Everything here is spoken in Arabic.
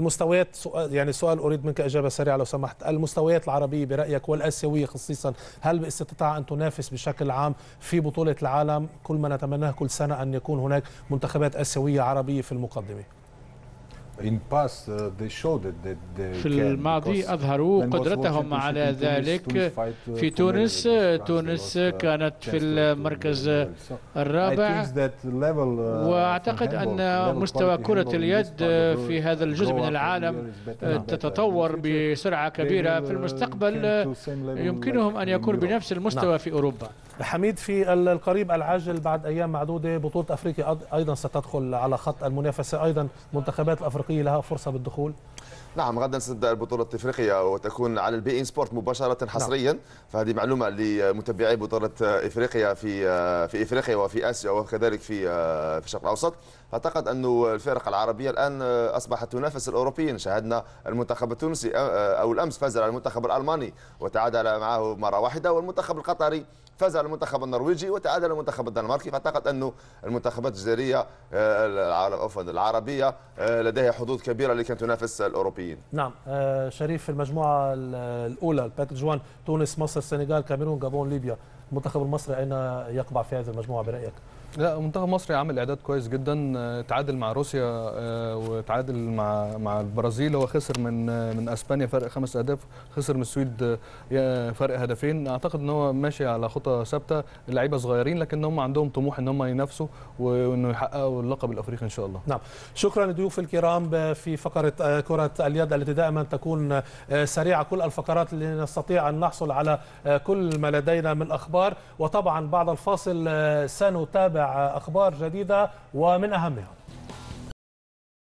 المستويات يعني سؤال اريد منك اجابه سريعه لو سمحت، المستويات العربيه برايك والاسيويه خصيصا هل باستطاع ان تنافس بشكل عام في بطوله العالم؟ كل ما نتمناه كل سنه ان يكون هناك منتخبات اسيويه عربيه في المقدمه. Uh, في الماضي أظهروا قدرتهم على ذلك uh, في تونس uh, تونس كانت في المركز الرابع وأعتقد أن مستوى كرة اليد في هذا الجزء من العالم تتطور بسرعة كبيرة في المستقبل يمكنهم أن يكونوا بنفس المستوى نعم. في أوروبا حميد في القريب العاجل بعد ايام معدوده بطوله افريقيا ايضا ستدخل على خط المنافسه ايضا منتخبات الافريقيه لها فرصه بالدخول نعم غدا ستبدا البطوله الافريقيه وتكون على البي ان سبورت مباشره نعم. حصريا نعم. فهذه معلومه لمتابعي بطوله افريقيا في في افريقيا وفي اسيا وكذلك في في الشرق الاوسط اعتقد انه الفرق العربيه الان اصبحت تنافس الاوروبيين شاهدنا المنتخب التونسي او الامس فاز على المنتخب الالماني وتعادل معه مره واحده والمنتخب القطري فاز على المنتخب النرويجي وتعادل المنتخب الدنماركي فاعتقد انه المنتخبات الجزائريه آه، عفوا العربيه آه، لديها حظوظ كبيره اللي كانت تنافس الاوروبيين. نعم آه، شريف المجموعه الاولى الباكج 1 تونس مصر السنغال كاميرون غابون ليبيا المنتخب المصري أين يقبع في هذه المجموعة برأيك؟ لا منتخب مصر عامل اعداد كويس جدا آه، تعادل مع روسيا آه، وتعادل مع مع البرازيل هو خسر من آه، من اسبانيا فرق خمس اهداف خسر من السويد فرق هدفين اعتقد ان هو ماشي على خطى ثابته اللعيبه صغيرين لكن هم عندهم طموح ان هم ينافسوا وانه يحققوا اللقب الافريقي ان شاء الله نعم شكرا لضيوف الكرام في فقره كره اليد التي دائما تكون سريعه كل الفقرات لنستطيع ان نحصل على كل ما لدينا من اخبار الأخبار وطبعا بعد الفاصل آه، سنتابع آه، أخبار جديدة ومن أهمها